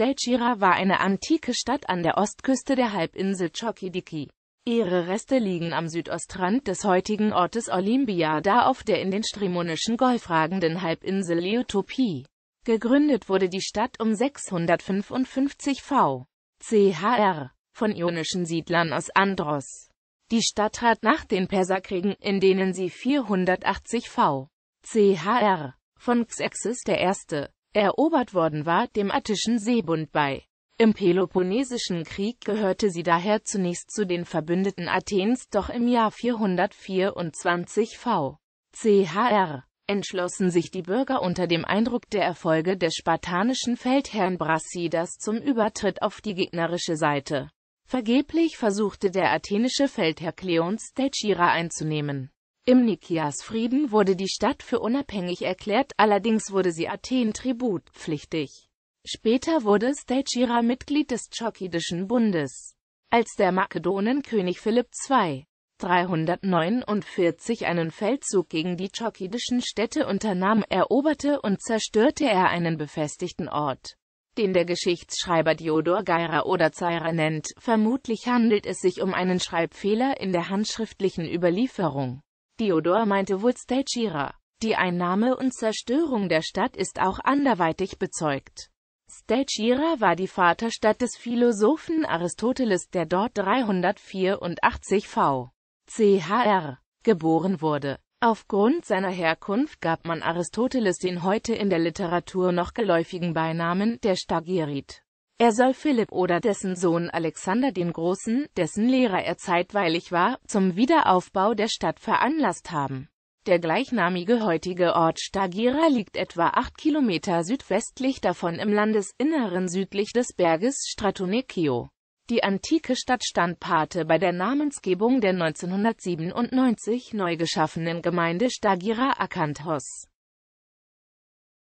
Stelchira war eine antike Stadt an der Ostküste der Halbinsel Chokidiki. Ihre Reste liegen am Südostrand des heutigen Ortes Olympia da auf der in den Strimonischen Golf ragenden Halbinsel Leotopie. Gegründet wurde die Stadt um 655 v. chr. von ionischen Siedlern aus Andros. Die Stadt trat nach den Perserkriegen, in denen sie 480 v. chr. von Xerxes I erobert worden war, dem attischen Seebund bei. Im Peloponnesischen Krieg gehörte sie daher zunächst zu den Verbündeten Athens, doch im Jahr 424 v. chr. entschlossen sich die Bürger unter dem Eindruck der Erfolge des spartanischen Feldherrn Brasidas zum Übertritt auf die gegnerische Seite. Vergeblich versuchte der athenische Feldherr Kleons Delchira einzunehmen. Im Nikias-Frieden wurde die Stadt für unabhängig erklärt, allerdings wurde sie Athen tributpflichtig. Später wurde Stagira Mitglied des Chokidischen Bundes. Als der Makedonenkönig Philipp II. 349 einen Feldzug gegen die chokidischen Städte unternahm, eroberte und zerstörte er einen befestigten Ort, den der Geschichtsschreiber Diodor Geira oder Zaira nennt. Vermutlich handelt es sich um einen Schreibfehler in der handschriftlichen Überlieferung. Theodor meinte Woodstache ihrer. Die Einnahme und Zerstörung der Stadt ist auch anderweitig bezeugt. Stagira war die Vaterstadt des Philosophen Aristoteles, der dort 384 v. chr. geboren wurde. Aufgrund seiner Herkunft gab man Aristoteles den heute in der Literatur noch geläufigen Beinamen der Stagirit. Er soll Philipp oder dessen Sohn Alexander den Großen, dessen Lehrer er zeitweilig war, zum Wiederaufbau der Stadt veranlasst haben. Der gleichnamige heutige Ort Stagira liegt etwa 8 Kilometer südwestlich davon im Landesinneren südlich des Berges Stratonecchio. Die antike Stadt stand Pate bei der Namensgebung der 1997 neu geschaffenen Gemeinde Stagira Akanthos.